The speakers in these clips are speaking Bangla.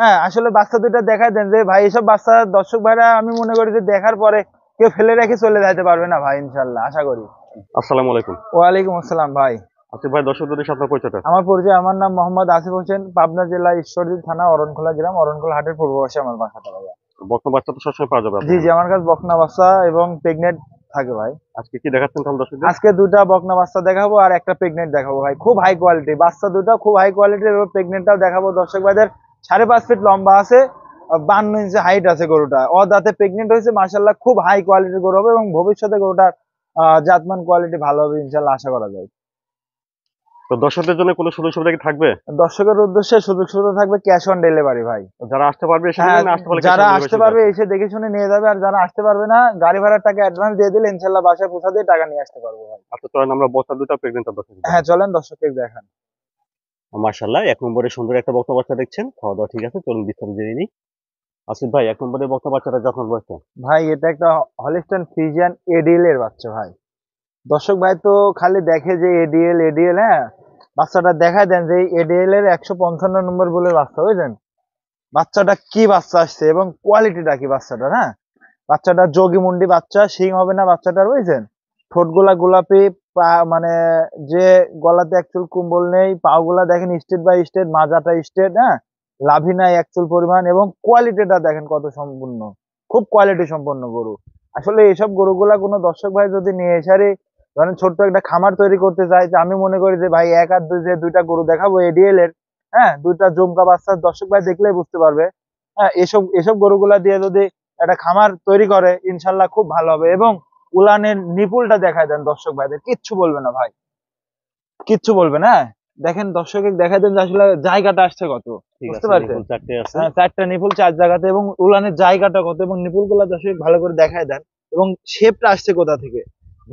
হ্যাঁ আসলে বাচ্চা দুইটা দেখাই দেন যে ভাই এসব বাচ্চা দর্শক ভাইরা আমি মনে করি যে দেখার পরে কেউ ফেলে রেখে চলে যাইতে পারবে না ভাই ইনশাল্লাহ আশা করি আসসালাম আলাইকুম ওয়ালাইকুম আসসালাম ভাই ভাই আমার আমার নাম মোহাম্মদ পাবনা জেলা থানা অরণখোলা গ্রাম অরণখোলা হাটের আমার আমার কাছে বকনা বাচ্চা এবং প্রেগনেন্ট থাকে ভাই আজকে কি আজকে বকনা বাচ্চা দেখাবো আর একটা প্রেগনেন্ট দেখাবো ভাই খুব হাই কোয়ালিটি বাচ্চা দুটো খুব হাই কোয়ালিটি এবং প্রেগনেন্টটাও দেখাবো দর্শক ভাইদের সাড়ে পাঁচ ফিট লম্বা আছে বান্ন ইঞ্চি হাইট আছে গরুটা দাঁতে প্রেগনেন্ট হয়েছে মার্শাল্লাহ খুব হাই কোয়ালিটির গরু হবে এবং ভবিষ্যতে গরুটার জাতমান কোয়ালিটি ভালো হবে ইনশাল্লাহ আশা করা যায় দর্শকদের জন্য কোনো সুযোগ সুবিধা কি থাকবে দর্শকের উদ্দেশ্যে সুযোগ সুবিধা থাকবে ক্যাশ অন ডেলিভারি ভাই যারা আসতে পারবে হ্যাঁ, যারা আসতে পারবে এসে দেখে শুনে নিয়ে যাবে আর যারা আসতে পারবে না গাড়ি ভাড়ার টাকা অ্যাডভান্স দিয়ে দিলে ইনশাল্লাহ বাসায় দিয়ে টাকা নিয়ে আসতে পারবো ভাই আচ্ছা চলেন আমরা বস্তা দুটো প্রেগনেন্ট হ্যাঁ চলেন দর্শককে দেখান মার্শাল্লাহ এক নম্বরে সুন্দর একটা বক্তা বাচ্চা দেখছেন খাওয়া দাওয়া ঠিক আছে চলুন বিস্তারিত জেনে নিই আসিফ ভাই এক নম্বরে বক্তা বাচ্চাটা যখন বসছেন ভাই এটা একটা হলিস্টন ফিজিয়ান এডিএল এর বাচ্চা ভাই দর্শক ভাই তো খালি দেখে যে এডিএল এডিএল হ্যাঁ বাচ্চাটা দেখা দেন যে এডিএল এর একশো পঞ্চান্ন নম্বর বলে বাচ্চা বুঝলেন বাচ্চাটা কি বাচ্চা আসছে এবং কোয়ালিটিটা কি বাচ্চাটা হ্যাঁ বাচ্চাটা যোগী মুন্ডি বাচ্চা সিং হবে না বাচ্চাটা বুঝছেন ঠোঁটগুলা গোলাপি পা মানে যে গলাতে একচুল কুম্বল নেই পাওগুলা দেখেন স্টেট বাই স্টেট মাজাটা স্টেট হ্যাঁ লাভি নাই একচুল পরিমাণ এবং কোয়ালিটিটা দেখেন কত সম্পূর্ণ খুব কোয়ালিটি সম্পন্ন গরু আসলে এইসব গরুগুলা কোনো দর্শক ভাই যদি নিয়ে এসারে ধরেন ছোট্ট একটা খামার তৈরি করতে চাই যে আমি মনে করি যে ভাই এক আর দুই যে দুইটা গরু দেখাবো এডিএল এর হ্যাঁ দুইটা জমকা বাচ্চা দর্শক ভাই দেখলেই বুঝতে পারবে হ্যাঁ এসব এসব গরুগুলা দিয়ে যদি একটা খামার তৈরি করে ইনশাল্লাহ খুব ভালো হবে এবং উলানের নিপুলটা দেখায় দেন দর্শক ভাইদের কিচ্ছু বলবে না ভাই কিচ্ছু বলবে না দেখেন দর্শকে দেখা দেন আসলে জায়গাটা আসছে কত বুঝতে পারছেন হ্যাঁ, চারটা নিপুল চার জায়গাতে এবং উলানের জায়গাটা কত এবং নিপুল গুলা দর্শক ভালো করে দেখায় দেন এবং শেপটা আসছে কোথা থেকে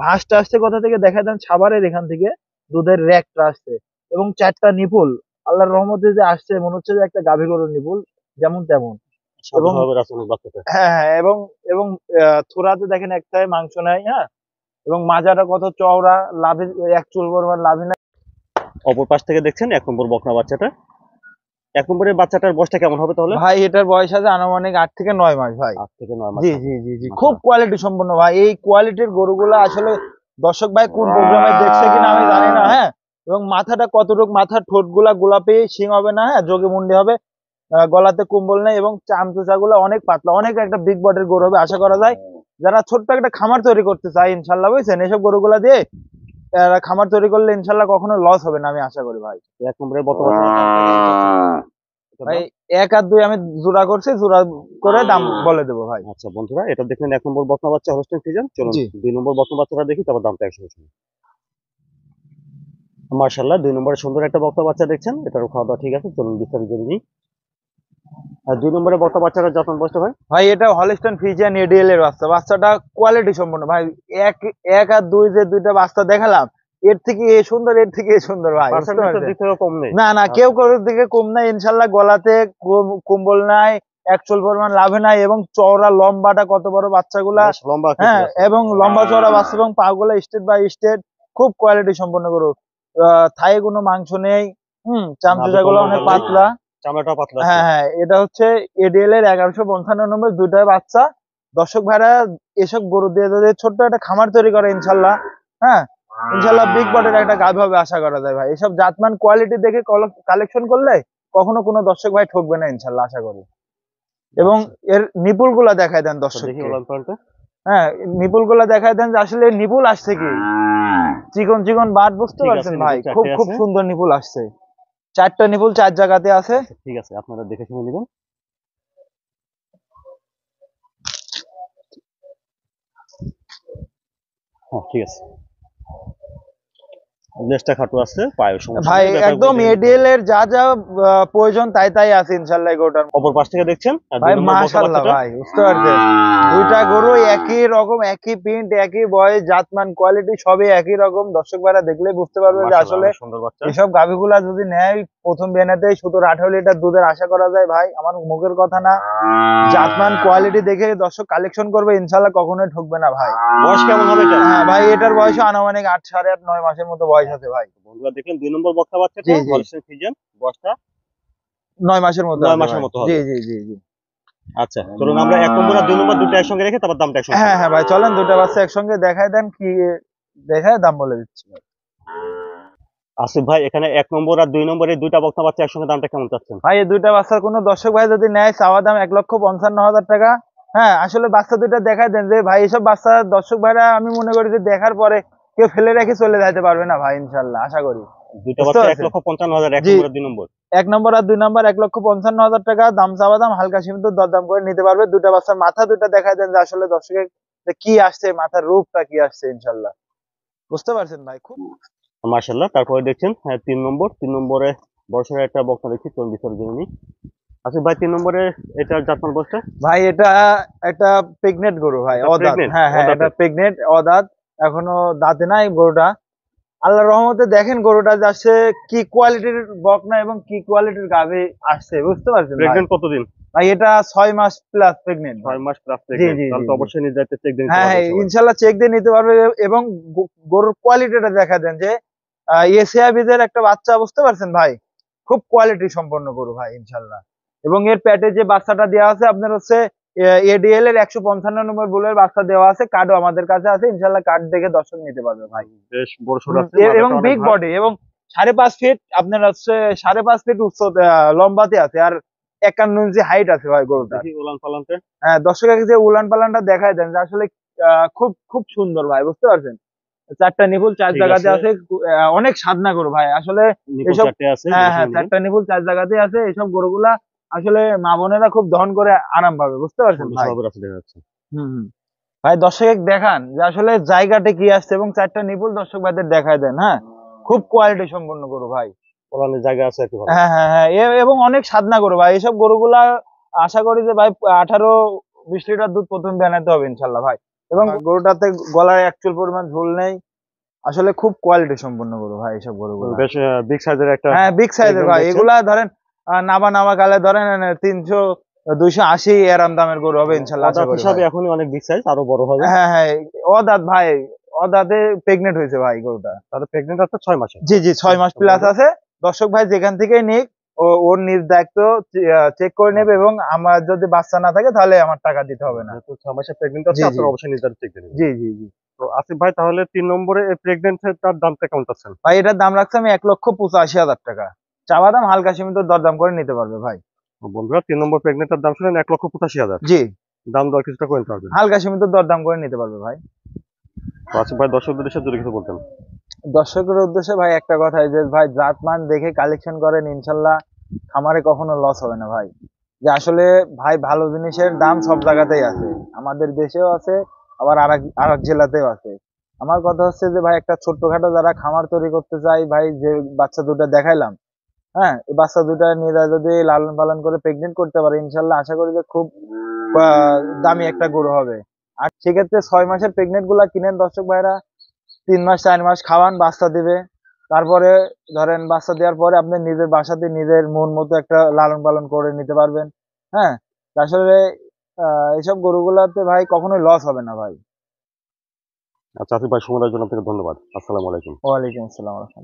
ভাঁজটা আসছে কোথা থেকে দেখা দেন সাবারের এখান থেকে দুধের র্যাকটা আসছে এবং চারটা নিপুল আল্লাহর রহমতে যে আসছে মনে হচ্ছে যে একটা গাভী গরুর নিপুল যেমন তেমন হ্যাঁ, হ্যাঁ, এবং এবং থোরাতে দেখেন একটাই মাংস নাই হ্যাঁ এবং মাজাটা কত চওড়া লাভে এক চুল লাভে নাই অপর পাশ থেকে দেখছেন এক নম্বর বকনা বাচ্চাটা এক নম্বরের বাচ্চাটার বয়সটা কেমন হবে তাহলে ভাই এটার বয়স আছে আট থেকে নয় ভাই আট থেকে নয় জি জি খুব কোয়ালিটি সম্পন্ন ভাই এই কোয়ালিটির গরুগুলো আসলে দর্শক ভাই কোন প্রোগ্রামে দেখছে কিনা আমি জানি না হ্যাঁ এবং মাথাটা কতটুকু মাথার ঠোঁটগুলা গোলাপি শিং হবে না হ্যাঁ যোগে মুন্ডি হবে গলাতে কুম্বল নেই এবং গুলো অনেক পাতলা অনেক একটা বিগ বডির গরু হবে আশা করা যায় যারা ছোট্ট একটা খামার তৈরি করতে চায় ইনশাল্লাহ বুঝছেন এসব গুলা দিয়ে খামার তৈরি করলে ইনশাল্লাহ কখনো লস হবে না আমি আশা করি ভাই এক নম্বরের ভাই এক আর দুই আমি জোড়া করছি জোড়া করে দাম বলে দেবো ভাই আচ্ছা বন্ধুরা এটা দেখলেন এক নম্বর বর্তমান বাচ্চা হোস্টেল সিজন চলুন দুই নম্বর বর্তমান বাচ্চাটা দেখি তারপর দামটা একশো মার্শাল্লাহ দুই নম্বরে সুন্দর একটা বক্তা বাচ্চা দেখছেন এটারও খাওয়া দাওয়া ঠিক আছে চলুন বিস্তারিত জেনে নিই আর দুই নম্বরে বর্ত বাচ্চাটা যত্ন বসতে হয় ভাই এটা হলস্টন ফিজিয়ান এডিএল এর বাচ্চা বাচ্চাটা কোয়ালিটি সম্পন্ন ভাই এক এক আর দুই যে দুইটা বাচ্চা দেখালাম এর থেকে এ সুন্দর এর থেকে এ সুন্দর ভাই কম নেই না না আচ্ছা। কেউ কারোর দিকে কম নাই ইনশাল্লাহ গলাতে কুম্বল নাই একচুয়াল পরিমাণ লাভে নাই এবং চওড়া লম্বাটা কত বড় বাচ্চাগুলা লম্বা হ্যাঁ এবং লম্বা চওড়া বাচ্চা এবং পাগুলা স্টেট বাই স্টেট খুব কোয়ালিটি সম্পন্ন করুক থায়ে কোনো মাংস নেই হম চামচুচা গুলো অনেক পাতলা হ্যাঁ হ্যাঁ এটা হচ্ছে এডিএল এর পঞ্চান্ন বাচ্চা দর্শক এসব ছোট্ট একটা খামার তৈরি করে ইনশাল্লাহ হ্যাঁ ইনশাল্লাহ বিগ বটের একটা আশা করা জাতমান কোয়ালিটি দেখে কালেকশন করলে কখনো কোনো দর্শক ভাই ঠকবে না ইনশাল্লাহ আশা করি এবং আচ্ছা। এর নিপুল গুলা দেখায় দেন দর্শক হ্যাঁ নিপুল গুলা দেখায় দেন যে আসলে নিপুল আসছে কি হ্যাঁ। চিকন চিকন বাদ বুঝতে পারছেন ভাই খুব খুব সুন্দর নিপুল আসছে চারটা নিপুল চার জায়গাতে আছে ঠিক আছে আপনারা দেখে শুনে নেবেন হ্যাঁ ঠিক আছে লেজটা আছে সমস্যা ভাই একদম এডিএল এর যা যা প্রয়োজন তাই তাই আছে ইনশাআল্লাহ গোটার অপর পাশ থেকে দেখছেন ভাই মাশাআল্লাহ ভাই বুঝতে পারছেন দুইটা গরু একই রকম একই প্রিন্ট একই বয়স জাতমান কোয়ালিটি সবই একই রকম দর্শক ভাইরা দেখলেই বুঝতে পারবে যে আসলে এসব গাভীগুলা যদি নেয় প্রথম বেনাতেই সতেরো আঠারো লিটার দুধের আশা করা যায় ভাই আমার মুখের কথা না জাতমান কোয়ালিটি দেখে দর্শক কালেকশন করবে ইনশাআল্লাহ কখনোই ঠকবে না ভাই বয়স কেমন হবে হ্যাঁ ভাই এটার বয়স আনুমানিক আট সাড়ে আট নয় মাসের মতো বয়স ভাই একসঙ্গে দেখায় দেন কি দেখায় দাম বলে দিচ্ছি আসিফ ভাই এখানে এক নম্বর আর দুই নম্বরে দুইটা বক্তা বাচ্চা একসঙ্গে দামটা কেমন চাচ্ছেন ভাই এই দুইটা বাচ্চার কোনো দর্শক ভাই যদি নেয় চাওয়া দাম এক লক্ষ পঞ্চান্ন হাজার টাকা হ্যাঁ আসলে বাচ্চা দুইটা দেখায় দেন যে ভাই এসব বাচ্চা দর্শক ভাইরা আমি মনে করি যে দেখার পরে কেউ ফেলে রেখে চলে যাইতে পারবে না ভাই ইনশাল্লাহ আশা করি বুঝতে পারছেন ভাই খুব তারপরে দেখছেন হ্যাঁ তিন নম্বর তিন নম্বরে বর্ষের একটা বক্তা দেখছি তরুণ বিসর্জনী আচ্ছা ভাই তিন নম্বরে এটা জাতমান বক্সটা ভাই এটা একটা প্রেগনেন্ট গরু ভাই অদাত হ্যাঁ হ্যাঁ এটা প্রেগনেন্ট অদাত এখনো দাঁতে নাই গরুটা আল্লাহ রহমতে দেখেন গরুটা যাচ্ছে কি কোয়ালিটির বক বকনা এবং কি কোয়ালিটির গাভী আসছে বুঝতে পারছেন কতদিন ভাই এটা ছয় মাস প্লাস প্রেগনেন্ট ছয় মাস প্লাস প্রেগন্যান্ট তাহলে অবশ্যই চেক দিন হ্যাঁ, হ্যাঁ ইনশাল্লাহ চেক দিয়ে নিতে পারবে এবং গরুর কোয়ালিটিটা দেখা দেন যে এসিআই ইয়ে বিজের একটা বাচ্চা বুঝতে পারছেন ভাই খুব কোয়ালিটি সম্পন্ন গরু ভাই ইনশাল্লাহ এবং এর প্যাটে যে বাচ্চাটা দেওয়া আছে আপনার হচ্ছে এডিএল এর একশো পঞ্চান্ন নম্বর বুলের বাচ্চা দেওয়া আছে কার্ডও আমাদের কাছে আছে ইনশাল্লাহ কার্ড দেখে দর্শক নিতে পারবে ভাই এবং বিগ বডি এবং সাড়ে পাঁচ ফিট আপনার হচ্ছে সাড়ে পাঁচ ফিট উচ্চ লম্বাতে আছে আর একান্ন ইঞ্চি হাইট আছে ভাই গরুটা উলান পালানটা হ্যাঁ দর্শকের যে উলান পালানটা দেখায় দেন আসলে খুব খুব সুন্দর ভাই বুঝতে পারছেন চারটা নিপুল চার জায়গাতে আছে অনেক সাধনা গরু ভাই আসলে এসব হ্যাঁ হ্যাঁ চারটা নিপুল চার জায়গাতে আছে এসব গরুগুলা আসলে মা বোনেরা খুব দহন করে আরাম পাবে বুঝতে পারছেন ভাই দর্শক দেখান যে আসলে জায়গাটা কি আসছে এবং চারটা নিপুল দর্শক ভাইদের দেখায় দেন হ্যাঁ খুব কোয়ালিটি সম্পন্ন গরু ভাই হ্যাঁ, হ্যাঁ, হ্যাঁ। এবং অনেক সাধনা গরু ভাই এইসব গরুগুলা আশা করি যে ভাই আঠারো বিশ লিটার দুধ প্রথম বানাতে হবে ইনশাল্লাহ ভাই এবং গরুটাতে গলায় একচুল পরিমাণ ঝোল নেই আসলে খুব কোয়ালিটি সম্পন্ন গরু ভাই এইসব গরুগুলো বেশ বিগ সাইজের একটা হ্যাঁ বিগ সাইজের ভাই এগুলা ধরেন নাবা নাবা কালে ধরেন তিনশো দুইশো আশি এরম দামের গরু হবে ইনশাল্লাহ হিসাবে এখনই অনেক বিগ আরো বড় হবে হ্যাঁ হ্যাঁ অদাত ভাই অদাতে প্রেগনেন্ট হয়েছে ভাই গরুটা তাহলে প্রেগনেন্ট আছে ছয় মাস জি জি ছয় মাস প্লাস আছে দর্শক ভাই যেখান থেকে নিক ওর নিজ দায়িত্ব চেক করে নেবে এবং আমার যদি বাচ্চা না থাকে তাহলে আমার টাকা দিতে হবে না ছয় মাসের প্রেগনেন্ট আছে আপনার অবশ্যই নিজ দায়িত্ব চেক করে জি জি জি তো আসিফ ভাই তাহলে তিন নম্বরে প্রেগনেন্ট তার দাম কেমন পাচ্ছেন ভাই এটার দাম রাখছে আমি এক লক্ষ পঁচাশি হাজার টাকা চা বাদাম হালকা সীমিত দরদাম করে নিতে পারবে ভাই বন্ধুরা তিন নম্বর প্রেগনেন্টের দাম শুনেন এক লক্ষ পঁচাশি হাজার জি দাম দর কিছুটা করে নিতে পারবে হালকা সীমিত দরদাম করে নিতে পারবে ভাই আচ্ছা ভাই দর্শকদের উদ্দেশ্যে যদি কিছু বলতেন দর্শকের উদ্দেশ্যে ভাই একটা কথা যে ভাই জাত মান দেখে কালেকশন করেন ইনশাল্লাহ খামারে কখনো লস হবে না ভাই যে আসলে ভাই ভালো জিনিসের দাম সব জায়গাতেই আছে আমাদের দেশেও আছে আবার আর এক জেলাতেও আছে আমার কথা হচ্ছে যে ভাই একটা ছোট্টখাটো যারা খামার তৈরি করতে চাই ভাই যে বাচ্চা দুটা দেখাইলাম হ্যাঁ বাচ্চা দুটা নিয়ে যদি লালন পালন করে প্রেগনেন্ট করতে পারে ইনশাল্লাহ আশা করি যে খুব দামি একটা গরু হবে আর সেক্ষেত্রে ছয় মাসের প্রেগনেন্ট গুলা কিনেন দর্শক ভাইরা তিন মাস চার মাস খাওয়ান বাচ্চা দিবে তারপরে ধরেন বাচ্চা দেওয়ার পরে আপনি নিজের বাসাতে নিজের মন মতো একটা লালন পালন করে নিতে পারবেন হ্যাঁ আসলে এইসব গরুগুলাতে ভাই কখনোই লস হবে না ভাই আচ্ছা আসিফ ভাই সময়ের জন্য আপনাকে ধন্যবাদ আসসালামু আলাইকুম ওয়ালাইকুম আসসালাম